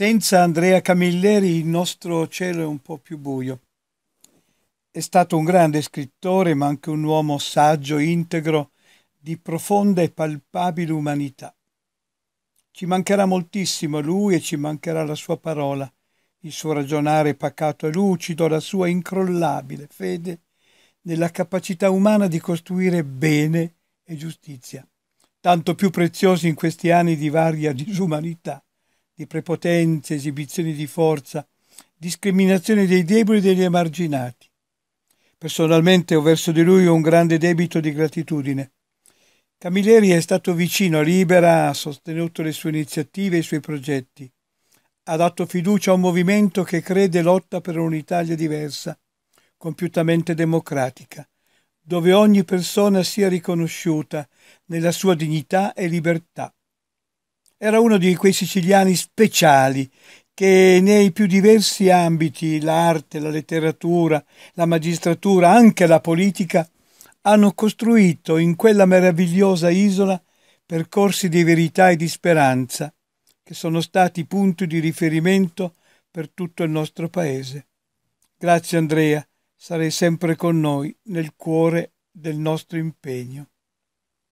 Senza Andrea Camilleri il nostro cielo è un po' più buio. È stato un grande scrittore, ma anche un uomo saggio, integro, di profonda e palpabile umanità. Ci mancherà moltissimo lui e ci mancherà la sua parola, il suo ragionare pacato e lucido, la sua incrollabile fede nella capacità umana di costruire bene e giustizia, tanto più preziosi in questi anni di varia disumanità di prepotenze, esibizioni di forza, discriminazione dei deboli e degli emarginati. Personalmente ho verso di lui un grande debito di gratitudine. Camilleri è stato vicino a Libera, ha sostenuto le sue iniziative e i suoi progetti. Ha dato fiducia a un movimento che crede e lotta per un'Italia diversa, compiutamente democratica, dove ogni persona sia riconosciuta nella sua dignità e libertà. Era uno di quei siciliani speciali che nei più diversi ambiti, l'arte, la letteratura, la magistratura, anche la politica, hanno costruito in quella meravigliosa isola percorsi di verità e di speranza, che sono stati punti di riferimento per tutto il nostro paese. Grazie Andrea, sarai sempre con noi nel cuore del nostro impegno.